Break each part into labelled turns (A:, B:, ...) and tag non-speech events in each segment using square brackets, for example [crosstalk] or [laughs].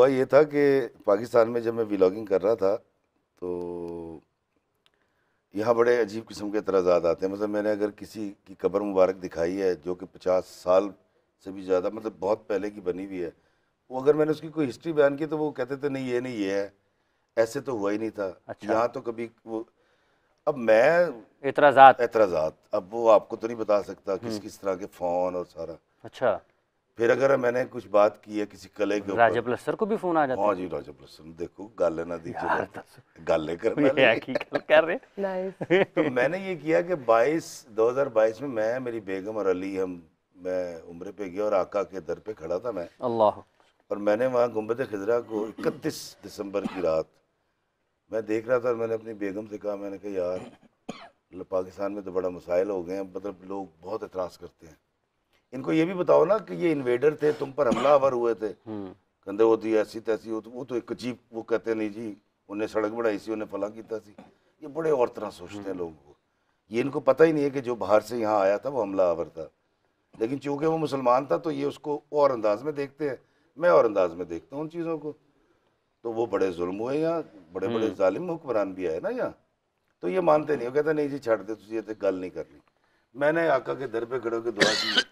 A: हुआ ये था कि पाकिस्तान में जब मैं व्लॉगिंग कर रहा था तो यहाँ बड़े अजीब किस्म के तराजात आते हैं मतलब मैंने अगर किसी की कब्र मुबारक दिखाई है जो कि पचास साल से भी ज़्यादा मतलब बहुत पहले की बनी हुई है वो अगर मैंने उसकी कोई हिस्ट्री बयान की तो वो कहते थे नहीं ये नहीं ये है ऐसे तो हुआ ही नहीं था अच्छा। यहाँ तो कभी वो अब मैं एतराज़ात एतराज़ात अब वो आपको तो नहीं बता सकता किस हम्म। किस तरह के फ़ोन और सारा अच्छा फिर अगर मैंने कुछ बात की है किसी कले के राजा प्लस्तर को भी फोन आ जाता है हाँ जी राजा प्लस्तर देखो गाल लेना ਗੱਲ ਇਹਨਾਂ गाल ਜਿਹੜਾ ਗੱਲ ਹੈ ये की गल कर रहे नाइस [laughs] तो मैंने ये किया कि 22 2022 में मैं मेरी बेगम और अली हम मैं उम्र पे गया और आका के दर पे खड़ा था मैं अल्लाह और मैंने वहाँ गुम्बद खजरा को इकतीस दिसंबर की रात मैं देख रहा था और मैंने अपनी बेगम से कहा मैंने कहा यार पाकिस्तान में तो बड़ा मसाइल हो गए हैं मतलब लोग बहुत एतराज़ करते हैं इनको ये भी बताओ ना कि ये इन्वेडर थे तुम पर हमलावर हुए थे हम्म। कहते वो तो ऐसी तैसी तो, वो तो एक अजीब वो कहते नहीं जी उन्हें सड़क बढ़ाई सी उन्हें फला किया सी ये बड़े और तरह सोचते हैं हम्म। लोगों को ये इनको पता ही नहीं है कि जो बाहर से यहाँ आया था वो हमलावर था लेकिन चूंकि वो मुसलमान था तो ये उसको और अंदाज में देखते हैं मैं और अंदाज में देखता हूँ उन चीज़ों को तो वो बड़े जुल्म हुए यहाँ बड़े बड़े हम्म। जालिम हुक्मरान भी आए ना यहाँ तो ये मानते नहीं वो कहते नहीं जी छाड़ दे तुझे तो गल नहीं करनी मैंने आका के दर पे खड़े होकर दुआ की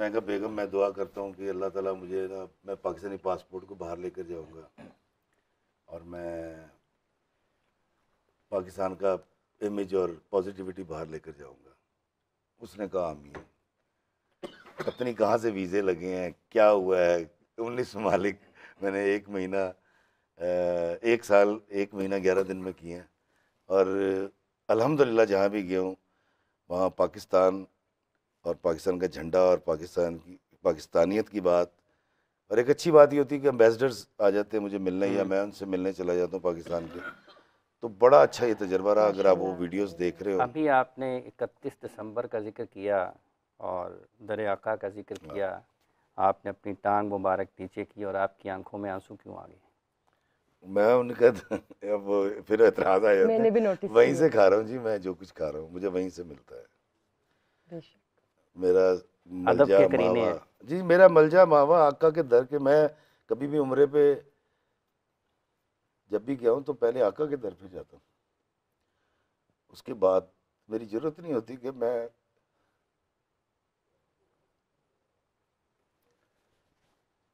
A: मैं कहा बेगम मैं दुआ करता हूँ कि अल्लाह ताला मुझे ना मैं पाकिस्तानी पासपोर्ट को बाहर लेकर जाऊँगा और मैं पाकिस्तान का इमेज और पॉजिटिविटी बाहर लेकर जाऊँगा उसने कहा आमीन पत्नी कहाँ से वीज़े लगे हैं क्या हुआ है उन्नीस मालिक मैंने एक महीना एक साल एक महीना ग्यारह दिन में किए हैं और अल्हम्दुलिल्लाह जहाँ भी गया हूँ वहाँ पाकिस्तान और पाकिस्तान का झंडा और पाकिस्तान की पाकिस्तानियत की बात और एक अच्छी बात ये होती है कि एम्बेसडर्स आ जाते हैं मुझे मिलने या हम्म। मैं उनसे मिलने चला जाता हूँ पाकिस्तान के तो बड़ा अच्छा ये तजर्बा रहा अगर आप वो वीडियोस देख रहे हो
B: अभी आपने इकतीस दिसंबर का जिक्र किया और दर आका का जिक्र हाँ। किया आपने अपनी टांग मुबारक नीचे की और आपकी आंखों में आंसू क्यों आ गए
A: मैं उनका अब
B: फिर एतराज़ आया
A: वहीं से खा रहा हूँ जी मैं जो कुछ खा रहा हूँ मुझे वहीं से मिलता है मेरा मलजा मावा जी मेरा मलजा मावा आका के दर के मैं कभी भी उम्र पे जब भी गया हूँ तो पहले आका के दर पे जाता हूँ उसके बाद मेरी ज़रूरत नहीं होती कि मैं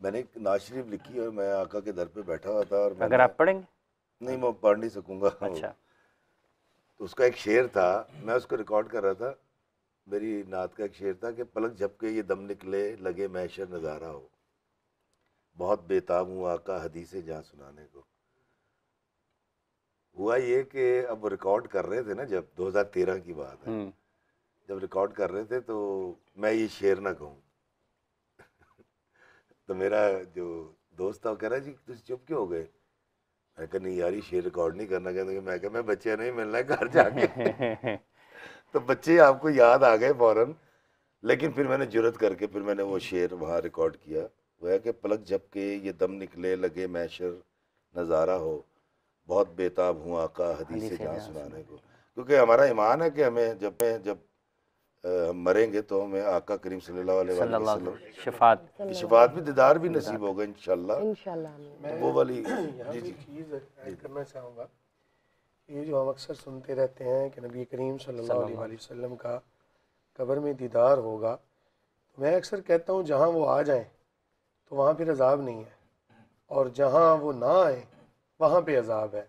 A: मैंने एक नाशरीफ लिखी और मैं आका के दर पे बैठा हुआ था और अगर आप पढ़ेंगे नहीं मैं पढ़ नहीं सकूंगा अच्छा तो उसका एक शेर था मैं उसको रिकॉर्ड कर रहा था मेरी नात का एक शेर था कि पलक झपके ये दम निकले लगे मैशर नज़ारा हो बहुत बेताब हूँ आका हदीसे जहाँ सुनाने को हुआ ये कि अब रिकॉर्ड कर रहे थे ना जब 2013 की बात है हम्म। जब रिकॉर्ड कर रहे थे तो मैं ये शेर ना कहूँ [laughs] तो मेरा जो दोस्त था वो कह रहा जी तुम चुप क्यों हो गए मैं कह नहीं यार ये शेर रिकॉर्ड नहीं करना कहते मैं कह मैं बच्चे नहीं मिलना घर
B: जाके [laughs]
A: तो बच्चे आपको याद आ गए फ़ौरन लेकिन फिर मैंने जरूरत करके फिर मैंने वो शेर वहाँ रिकॉर्ड किया वह है कि पलक झपके ये दम निकले लगे मैशर नज़ारा हो बहुत बेताब हूँ आका हदीस जहाँ सुनाने को क्योंकि हमारा ईमान है कि हमें जब मैं जब हम मरेंगे तो हमें आका करीम सल्लल्लाहु अलैहि वसल्लम
B: शफात शफात भी
A: दीदार भी नसीब होगा
C: इंशाल्लाह वो वाली जी जी करना चाहूँगा ये जो हम अक्सर सुनते रहते हैं कि नबी करीम सल्लल्लाहु अलैहि वसल्लम का कब्र में दीदार होगा तो मैं अक्सर कहता हूँ जहाँ वो आ जाए तो वहाँ फिर अजाब नहीं है और जहाँ वो ना आए वहाँ पे अजाब है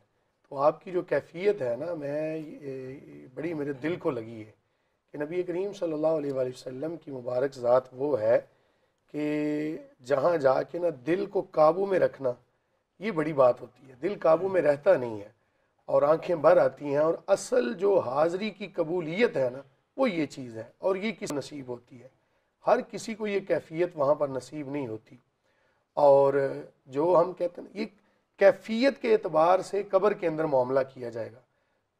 C: तो आपकी जो कैफियत है ना मैं बड़ी मेरे दिल को लगी है कि नबी करीम सल्लल्लाहु अलैहि वसल्लम की मुबारक ज़ात वो है कि जहाँ जाके ना दिल को काबू में रखना ये बड़ी बात होती है दिल काबू में रहता नहीं है और आंखें भर आती हैं और असल जो हाज़री की कबूलियत है ना वो ये चीज़ है और ये किस नसीब होती है हर किसी को ये कैफियत वहाँ पर नसीब नहीं होती और जो हम कहते हैं ये कैफियत के अतबार से कब्र के अंदर मामला किया जाएगा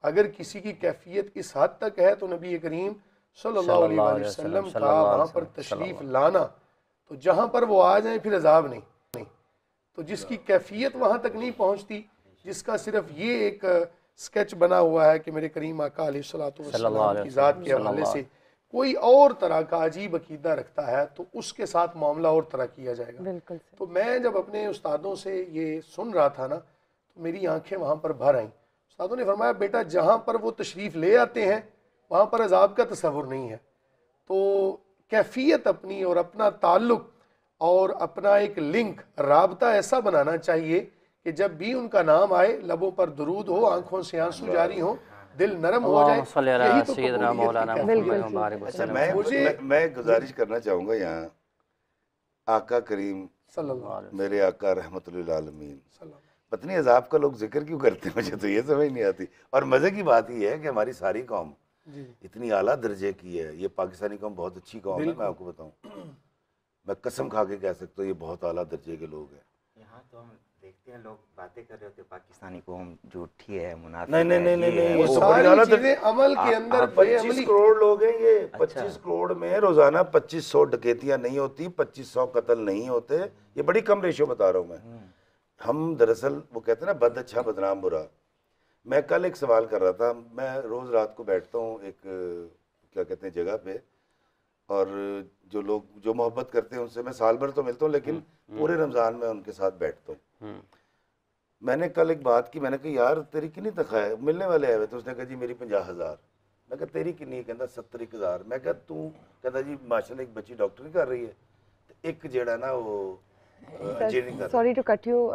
C: अगर किसी की कैफियत इस हद तक है तो नबी करीम सल्लल्लाहु अलैहि वसल्लम का वहाँ पर तशरीफ़ लाना तो जहाँ पर वो आ जाए फिर अजाब नहीं नहीं तो जिसकी कैफियत वहाँ तक नहीं पहुँचती जिसका सिर्फ ये एक स्केच बना हुआ है कि मेरे करीम आका के हवाले से कोई और तरह का अजीब अकीदा रखता है तो उसके साथ मामला और तरह किया जाएगा तो मैं जब अपने उस्तादों से ये सुन रहा था ना तो मेरी आंखें वहां पर भर आईं उस्तादों ने फरमाया बेटा जहाँ पर वो तशरीफ़ ले आते हैं वहाँ पर अजाब का तस्वुर नहीं है तो कैफियत अपनी और अपना ताल्लुक़ और अपना एक लिंक रबता ऐसा बनाना चाहिए कि जब भी उनका नाम आए लबों पर दरूद हो आंखों से आंसू जारी हो दिल नरम हो जाए तो अच्छा, मैं मुझे
A: मैं गुजारिश करना चाहूँगा यहाँ आका करीम मेरे आका रहमतमीन पत्नी अजाब का लोग जिक्र क्यों करते हैं मुझे तो ये समझ नहीं आती और मज़े की बात यह है कि हमारी सारी कौम इतनी आला दर्जे की है ये पाकिस्तानी कौम बहुत अच्छी कौम है मैं आपको बताऊँ मैं कसम खा के कह सकता हूँ ये बहुत आला दर्जे के लोग हैं तो देखते हैं लोग बातें कर रहे होते पाकिस्तानी कौम झूठी है मुनाफिक नहीं नहीं नहीं नहीं ये सारी चीजें अमल के अंदर पच्चीस करोड़ लोग हैं ये अच्छा। पच्चीस करोड़ में रोजाना पच्चीस सौ डकैतियां नहीं होती पच्चीस सौ कत्ल नहीं होते ये बड़ी कम रेशियो बता रहा हूँ मैं हम्म। हम दरअसल वो कहते हैं ना बद अच्छा बदनाम बुरा मैं कल एक सवाल कर रहा था मैं रोज़ रात को बैठता हूँ एक क्या कहते हैं जगह पे और जो लोग जो मोहब्बत करते हैं उनसे मैं साल भर तो मिलता हूँ लेकिन हम्म, हम्म। पूरे रमज़ान में उनके साथ बैठता हूँ हम्म। मैंने कल एक बात की मैंने कहा यार तेरी कितनी तनख्वाह है मिलने वाले आए हुए तो उसने कहा जी मेरी पंजा हज़ार मैं कहा तेरी कितनी है कहता सत्तर एक हज़ार मैं कहा तू कहता जी माशा एक बच्ची डॉक्टरी कर रही है तो एक जेड़ा ना वो सॉरी
C: टू कट यू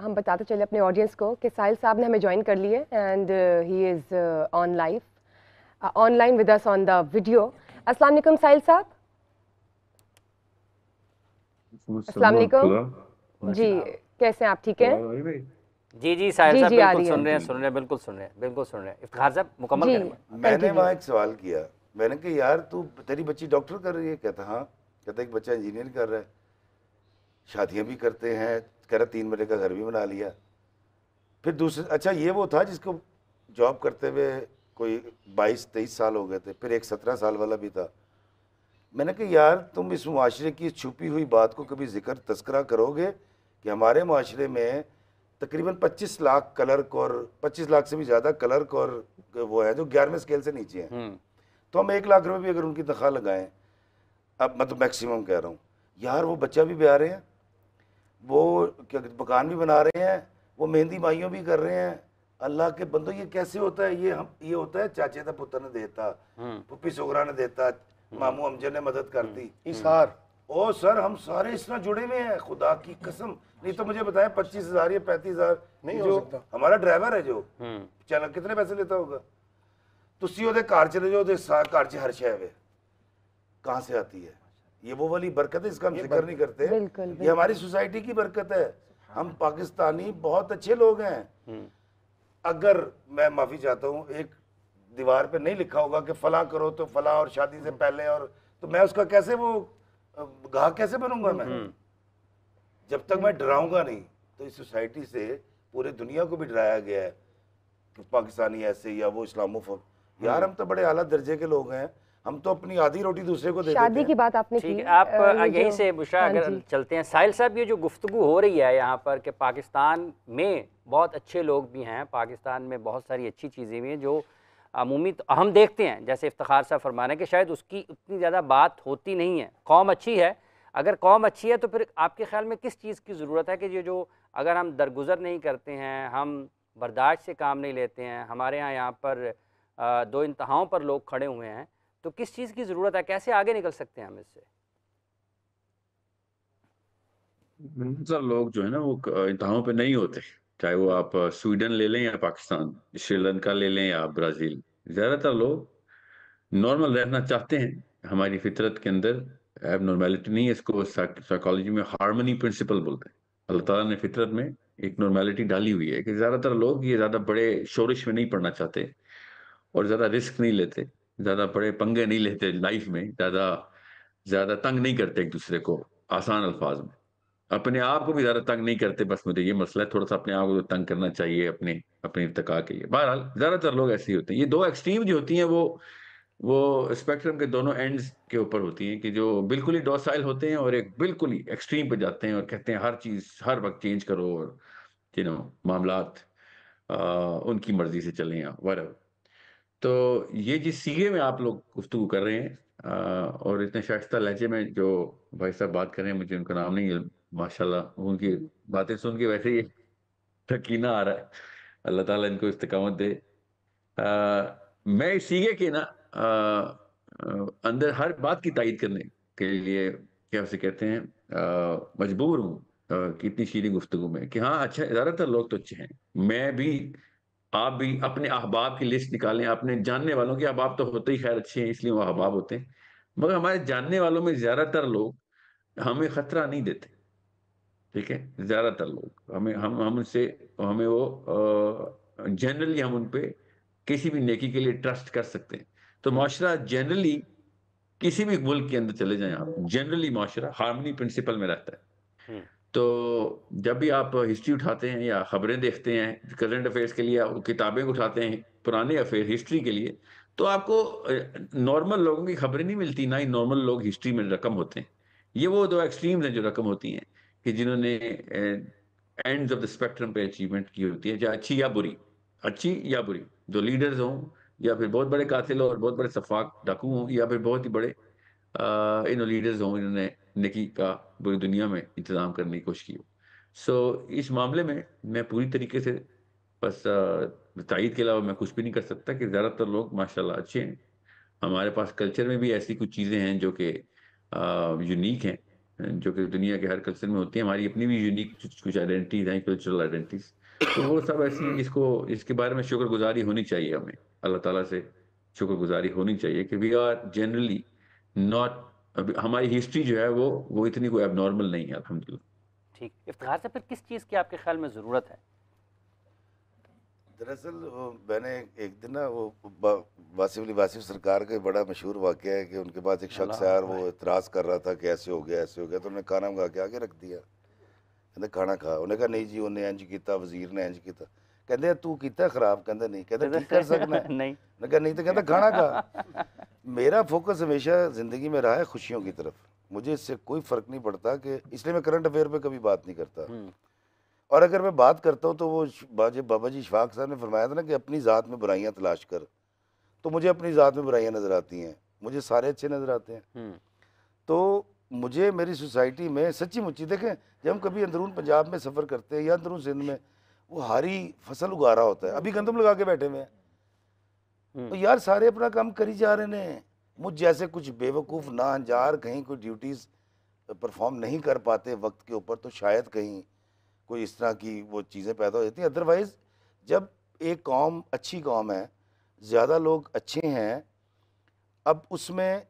C: हम बताते चले अपने ऑडियंस को कि साहिल साहब ने हमें ज्वाइन कर लिए and he is on life online with us on the video अस्सलाम वालेकुम साहिल साहब
B: अस्सलाम वालेकुम
C: जी कैसे हैं आप ठीक हैं
B: जी जी साहिल साहब बिल्कुल सुन रहे हैं सुन रहे हैं बिल्कुल सुन रहे हैं बिल्कुल सुन रहे हैं इफ्तिखार साहब मुकम्मल करें मैंने वहां
A: एक सवाल किया मैंने कहा यार तू तेरी बच्ची डॉक्टर कर रही है कहता हां कहता एक बच्चा इंजीनियर कर रहा है शादियां भी करते हैं कह रहा तीन बजे का घर भी बना लिया फिर दूसरे अच्छा ये वो था जिसको जॉब करते हुए कोई बाईस तेईस साल हो गए थे फिर एक सत्रह साल वाला भी था मैंने कहा यार तुम इस माशरे की छुपी हुई बात को कभी जिक्र तस्करा करोगे कि हमारे माशरे में तकरीबन 25 लाख कलर्क और 25 लाख से भी ज़्यादा कलर्क और वो है जो ग्यारहवें स्केल से नीचे हैं हम्म। तो हम एक लाख रुपये भी अगर उनकी तनख्वाह लगाएं अब मैं तो मैक्सिमम कह रहा हूँ यार वो बच्चा भी ब्या रहे हैं वो क्या मकान भी बना रहे हैं वो मेहंदी माइयों भी कर रहे हैं अल्लाह के बंदो ये कैसे होता है ये हम ये होता है चाचे का पुत्र ने देता हम्म। पुप्पी सोगरा ने देता हम्म। मामू अमजद ने मदद कर दी हम्म। इशार ओ सर हम सारे इस तरह जुड़े हुए हैं खुदा की कसम नहीं तो मुझे बताया पच्चीस हजार या पैंतीस हजार नहीं जो हमारा ड्राइवर है जो चैनल कितने पैसे लेता होगा तुम कार चले जाओ कार ਉਹਦੇ हर शायद कहाँ से आती है ये वो वाली बरकत है इसका हम जिक्र नहीं करते ये हमारी सोसाइटी की बरकत है हम हाँ। पाकिस्तानी बहुत अच्छे लोग हैं अगर मैं माफ़ी चाहता हूँ एक दीवार पे नहीं लिखा होगा कि फला करो तो फला और शादी से पहले और तो मैं उसका कैसे वो गाह कैसे बनूंगा मैं हम्म। जब तक मैं डराऊंगा नहीं तो इस सोसाइटी से पूरे दुनिया को भी डराया गया है कि पाकिस्तानी ऐसे या वो इस्लामोफोब यार हम्म। हम तो बड़े आला दर्जे के लोग हैं हम तो अपनी आधी रोटी दूसरे को दे शादी की
C: बात आपने की आप यहीं से बुशरा हाँ अगर
B: चलते हैं साहिल साहब ये जो गुफ्तु हो रही है यहाँ पर कि पाकिस्तान में बहुत अच्छे लोग भी हैं पाकिस्तान में बहुत सारी अच्छी चीज़ें भी हैं जो अमूमी तो हम देखते हैं जैसे इफ्तार साहब फरमाना है कि शायद उसकी उतनी ज़्यादा बात होती नहीं है कौम अच्छी है अगर कौम अच्छी है तो फिर आपके ख्याल में किस चीज़ की ज़रूरत है कि ये जो अगर हम दरगुजर नहीं करते हैं हम बर्दाश्त से काम नहीं लेते हैं हमारे यहाँ यहाँ पर दो इंतहाओं पर लोग खड़े हुए हैं तो किस चीज़ की ज़रूरत है कैसे आगे निकल सकते हैं हम इससे सर लोग जो है ना वो इंतहाओं पे नहीं होते चाहे वो आप स्वीडन ले लें या पाकिस्तान श्रीलंका ले लें या ब्राज़ील ज़्यादातर लोग नॉर्मल रहना चाहते हैं हमारी फितरत के अंदर एब नॉर्मेलिटी नहीं है इसको साइकोलॉजी में हारमोनी प्रिंसिपल बोलते हैं अल्लाह ताला ने फितरत में एक नॉर्मेलिटी डाली हुई है कि ज़्यादातर लोग ये ज़्यादा बड़े शोरिश में नहीं पड़ना चाहते और ज़्यादा रिस्क नहीं लेते ज़्यादा बड़े पंगे नहीं लेते लाइफ में ज़्यादा ज़्यादा तंग नहीं करते एक दूसरे को आसान अल्फाज में अपने आप को भी ज़्यादा तंग नहीं करते बस मुझे ये मसला है थोड़ा सा अपने आप को तंग करना चाहिए अपने अपने इरतका के लिए बहरहाल ज़्यादातर लोग ऐसे ही होते हैं ये दो एक्सट्रीम जो होती हैं वो वो स्पेक्ट्रम के दोनों एंड्स के ऊपर होती हैं कि जो बिल्कुल ही डोसाइल होते हैं और एक बिल्कुल ही एक्सट्रीम पे जाते हैं और कहते हैं हर चीज़ हर वक्त चेंज करो और यू नो मामला उनकी मर्जी से चलें या वर तो ये जिस सीगे में आप लोग गुफ्तु कर रहे हैं आ, और इतने शाइस्ता लहजे में जो भाई साहब बात कर रहे हैं मुझे उनका नाम नहीं माशाल्लाह उनकी बातें सुन के वैसे ही थकीना आ रहा है अल्लाह ताला इनको इस्तकामत दे आ, मैं इस सीगे के ना आ, अंदर हर बात की तायद करने के लिए क्या उसे कहते हैं मजबूर हूँ कितनी शीरी गुफ्तु में कि हाँ अच्छा ज़्यादातर लोग तो अच्छे हैं मैं भी आप भी अपने अहबाब की लिस्ट निकालें अपने जानने वालों के अहबाब तो होते ही खैर अच्छे हैं इसलिए वो अहबाब होते हैं मगर हमारे जानने वालों में ज़्यादातर लोग हमें ख़तरा नहीं देते ठीक है ज़्यादातर लोग हमें हम हम उनसे हमें वो जनरली हम उन पर किसी भी नेकी के लिए ट्रस्ट कर सकते हैं तो माशरा जनरली किसी भी मुल्क के अंदर चले जाएं आप जनरली माशरा हार्मनी प्रिंसिपल में रहता है हम्म। तो जब भी आप हिस्ट्री उठाते हैं या खबरें देखते हैं करंट अफेयर्स के लिए किताबें उठाते हैं पुराने अफेयर हिस्ट्री के लिए तो आपको नॉर्मल लोगों की खबरें नहीं मिलती ना ही नॉर्मल लोग हिस्ट्री में रकम होते हैं ये वो दो एक्सट्रीम्स हैं जो रकम होती हैं कि जिन्होंने एंड्स ऑफ द स्पेक्ट्रम पे अचीवमेंट की होती है चाहे अच्छी या बुरी अच्छी या बुरी जो लीडर्स हों या फिर बहुत बड़े कातिल और बहुत बड़े सफाक डाकू हों या फिर बहुत ही बड़े इन लीडर्स हों इन्होंने नकी का पूरी दुनिया में इंतज़ाम करने की कोशिश की हो सो so, इस मामले में मैं पूरी तरीके से बस तइद के अलावा मैं कुछ भी नहीं कर सकता कि ज़्यादातर लोग माशाल्लाह अच्छे हैं हमारे पास कल्चर में भी ऐसी कुछ चीज़ें हैं जो कि यूनिक हैं जो कि दुनिया के हर कल्चर में होती हैं हमारी अपनी भी यूनिक कुछ आइडेंटिटीज हैं कल्चरल आइडेंटिटीज तो वो सब ऐसी इसको इसके बारे में शुक्रगुजारी होनी चाहिए हमें अल्लाह ताला से शुक्रगुजारी होनी चाहिए कि वी आर जनरली नॉट हमारी हिस्ट्री जो है वो वो इतनी कोई एबनॉर्मल नहीं है अलहमदिल्ला ठीक इफ्तार से फिर किस
A: चीज़ की आपके ख्याल में ज़रूरत है दरअसल मैंने एक दिन ना वो वासिफ अली वासिफ सरकार का बड़ा मशहूर वाक़ है कि उनके पास एक शख्स आया वो इतराज़ कर रहा था कि ऐसे हो गया ऐसे हो गया तो उन्होंने खाना मंगा के आगे रख दिया कहते खाना खा उन्होंने कहा नहीं जी उन्हें इंज किया वजीर ने इंज किया ਕਹਿੰਦੇ ਤੂੰ ਕੀਤਾ ਖਰਾਬ ਨਹੀਂ ਠੀਕ ਕਰ ਨਹੀਂ नहीं तो कहता [laughs] ज़िंदगी में रहा है खुशियों की तरफ मुझे कोई फ़र्क नहीं पड़ता हम्म। और अगर बात करता हूँ तो बाबा जी इशफाक साहब ने फरमाया था ना कि अपनी ज़ात में बुराइयाँ तलाश कर तो मुझे अपनी ज़ात में बुराइयाँ नज़र आती हैं मुझे सारे अच्छे नज़र आते हैं हम्म। तो मुझे मेरी सोसाइटी में सच्ची मुच्ची देखें जब हम कभी अंदरून पंजाब में सफ़र करते हैं या अंदरून सिंध में वो हारी फसल उगा रहा होता है अभी गंदम लगा के बैठे हुए हैं हम्म। तो यार सारे अपना काम करी जा रहे ने मुझ जैसे कुछ बेवकूफ़ ना अंजार कहीं कोई ड्यूटीज़ परफॉर्म नहीं कर पाते वक्त के ऊपर तो शायद कहीं कोई इस तरह की वो चीज़ें पैदा हो जाती हैं अदरवाइज़ जब एक कौम अच्छी कौम है ज़्यादा लोग अच्छे हैं अब उसमें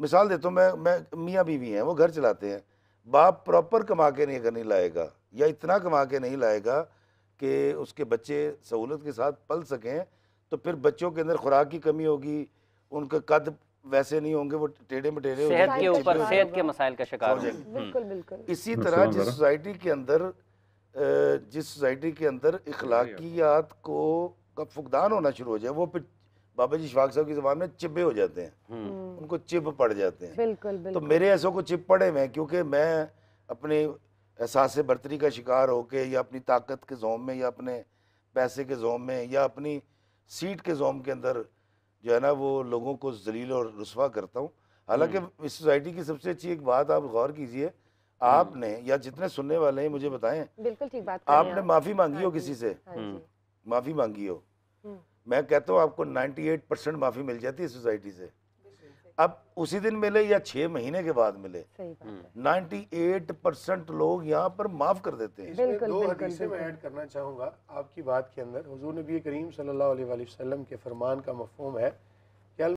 A: मिसाल देता हूँ मैं मैं मियाँ बीवी हैं वो घर चलाते हैं बाप प्रॉपर कमा के नहीं अगर नहीं लाएगा या इतना कमा के नहीं लाएगा कि उसके बच्चे सहूलत के साथ पल सकें तो फिर बच्चों के अंदर खुराक की कमी होगी उनका कद वैसे नहीं होंगे वो टेढ़े मटेढ़े के ऊपर
B: सेहत के मसाइल का शिकार हो बिल्कुल हम्म। बिल्कुल इसी तरह जिस
A: सोसाइटी के अंदर जिस सोसाइटी के अंदर इखलाकियात को का फुकदान होना शुरू हो जाए वो फिर बाबा जी शिफाक साहब की जबान में चिब्बे हो जाते हैं हम्म। उनको चिब पड़ जाते हैं
C: बिल्कुल, तो बिल्कुल। तो मेरे
A: ऐसों को चिब पड़े हुए हैं क्योंकि मैं अपने एहसास बरतरी का शिकार होके या अपनी ताकत के जोम में या अपने पैसे के जोम में या अपनी सीट के जोम के अंदर जो है ना वो लोगों को जलील और रसवा करता हूँ हालांकि हम्म। इस सोसाइटी की सबसे अच्छी एक बात आप गौर कीजिए हम्म। आपने या जितने सुनने वाले हैं मुझे बताएं
C: बिल्कुल ठीक बात आपने
A: माफ़ी मांगी हो हाँ किसी से हाँ माफ़ी मांगी हो हम्म। मैं कहता हूँ आपको एट परसेंट माफ़ी मिल जाती है सोसाइटी से अब उसी दिन मिले या छह महीने के
C: बाद मिले हम्म। एट परसेंट लोग यहाँ पर माफ कर देते हैं बिल्कुल, दो हदीसें मैं ऐड करना चाहूंगा आपकी बात के अंदर हुजूर नबी करीम सल्लल्लाहु अलैहि वसल्लम के फरमान का मफहम है